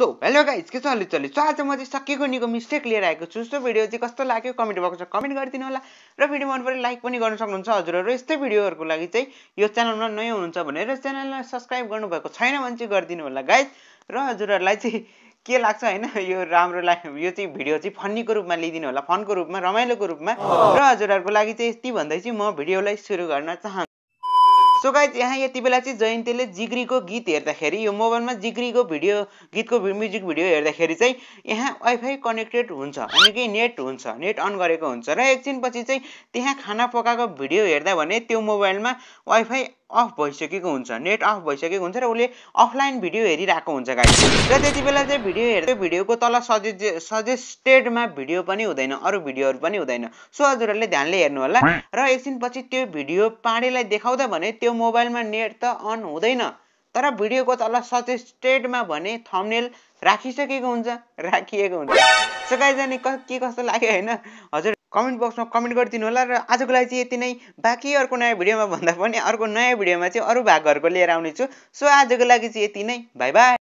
so hello guys के छ चल्यो चल्ली सो आज म चाहिँ सकेको निको मिस्टेक लिएर आएको छु सो भिडियो चाहिँ कस्तो लाग्यो कमेन्ट बक्समा कमेन्ट गरिदिनु होला र भिडियो मन पऱ्यो लाइक पनि गर्न सक्नुहुन्छ हजुरहरू यस्तै भिडियोहरूको लागि चाहिँ यो च्यानलमा नयाँ हुनुहुन्छ भनेर च्यानललाई सब्सक्राइब गर्नुभएको छैन भने चाहिँ गरिदिनु होला गाइज र हजुरहरूलाई चाहिँ के लाग्छ होइन यो राम्रो लाग्यो यो चाहिँ भिडियो चाहिँ फन्नीको रूपमा लिइदिनु होला फनको रूपमा रमाइलोको रूपमा र हजुरहरूको लागि चाहिँ यति भन्दै चाहिँ म भिडियोलाई सुरु गर्न चाहन्छु सो गाइज यहाँ यति बेला चाहिँ जयन्तीले जिग्रीको गीत हेर्दाखेरि यो मोबाइलमा जिग्रीको भिडियो गीतको म्युजिक भिडियो हेर्दाखेरि चाहिँ यहाँ वाइफाई कनेक्टेड हुन्छ अनि कि नेट हुन्छ नेट अन गरेको हुन्छ र एकछिनपछि चाहिँ त्यहाँ खाना पकाएको भिडियो हेर्दा भने त्यो मोबाइलमा वाइफाई अफ भइसकेको हुन्छ नेट अफ भइसकेको हुन्छ र उसले अफलाइन भिडियो हेरिरहेको हुन्छ गाइस र त्यति बेला चाहिँ भिडियो हेर्दै भिडियोको तल सजेस्ट सजेस्टेडमा भिडियो पनि हुँदैन अरू भिडियोहरू पनि हुँदैन सो हजुरहरूले ध्यानले हेर्नु होला र एकछिनपछि त्यो भिडियो पाँडेलाई देखाउँदा भने त्यो मोबाइलमा नेट त अन हुँदैन तर भिडियोको तल सजेस्टेडमा भने थम्नेल राखिसकेको हुन्छ राखिएको हुन्छ सो गाइज अनि के कस्तो लाग्यो होइन हजुर कमेन्ट बक्समा कमेन्ट गरिदिनु होला र आजको लागि चाहिँ यति नै बाँकी अर्को नयाँ भिडियोमा भन्दा पनि अर्को नयाँ भिडियोमा चाहिँ अरू भागहरूको लिएर आउनेछु सो आजको लागि चाहिँ यति नै बाई बाई